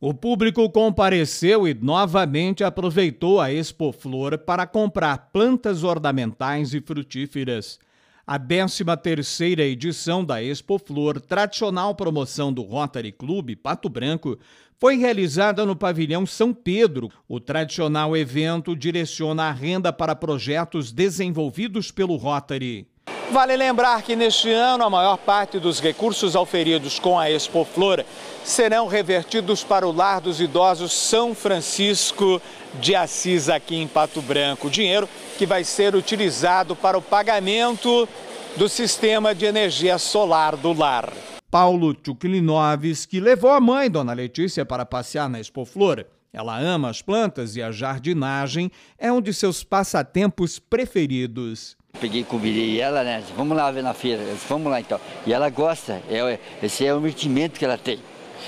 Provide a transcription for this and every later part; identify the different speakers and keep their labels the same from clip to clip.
Speaker 1: O público compareceu e novamente aproveitou a Expo Flor para comprar plantas ornamentais e frutíferas. A 13ª edição da Expo Flor, tradicional promoção do Rotary Clube Pato Branco, foi realizada no pavilhão São Pedro. O tradicional evento direciona a renda para projetos desenvolvidos pelo Rotary. Vale lembrar que neste ano a maior parte dos recursos oferidos com a Expo Flora serão revertidos para o Lar dos Idosos São Francisco de Assis, aqui em Pato Branco. Dinheiro que vai ser utilizado para o pagamento do sistema de energia solar do lar. Paulo que levou a mãe, Dona Letícia, para passear na Expo Flora. Ela ama as plantas e a jardinagem é um de seus passatempos preferidos.
Speaker 2: Peguei, convidei ela, né? vamos lá ver na feira. Disse, vamos lá então. E ela gosta, é, esse é o divertimento que ela tem.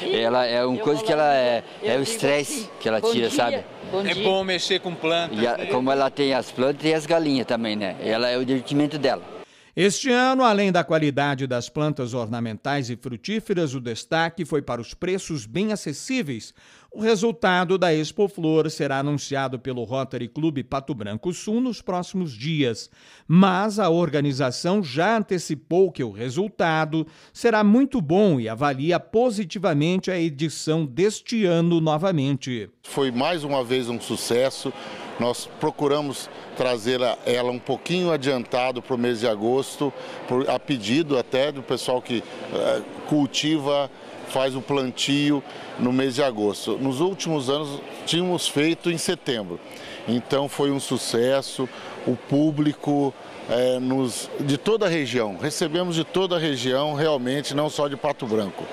Speaker 2: ela é uma coisa que ela assim, é, é o estresse assim, que ela tira, dia, sabe? Bom é bom mexer com plantas. E a, né? como ela tem as plantas e as galinhas também, né? Ela é o divertimento dela. Este ano, além da qualidade
Speaker 1: das plantas ornamentais e frutíferas, o destaque foi para os preços bem acessíveis. O resultado da Expo Flor será anunciado pelo Rotary Clube Pato Branco Sul nos próximos dias, mas a organização já antecipou que o resultado será muito bom e avalia positivamente a edição deste ano novamente.
Speaker 3: Foi mais uma vez um sucesso. Nós procuramos trazer ela um pouquinho adiantado para o mês de agosto por, a pedido até do pessoal que é, cultiva, faz o plantio no mês de agosto. Nos últimos anos tínhamos feito em setembro. Então foi um sucesso, o público é, nos, de toda a região, recebemos de toda a região, realmente, não só de Pato Branco.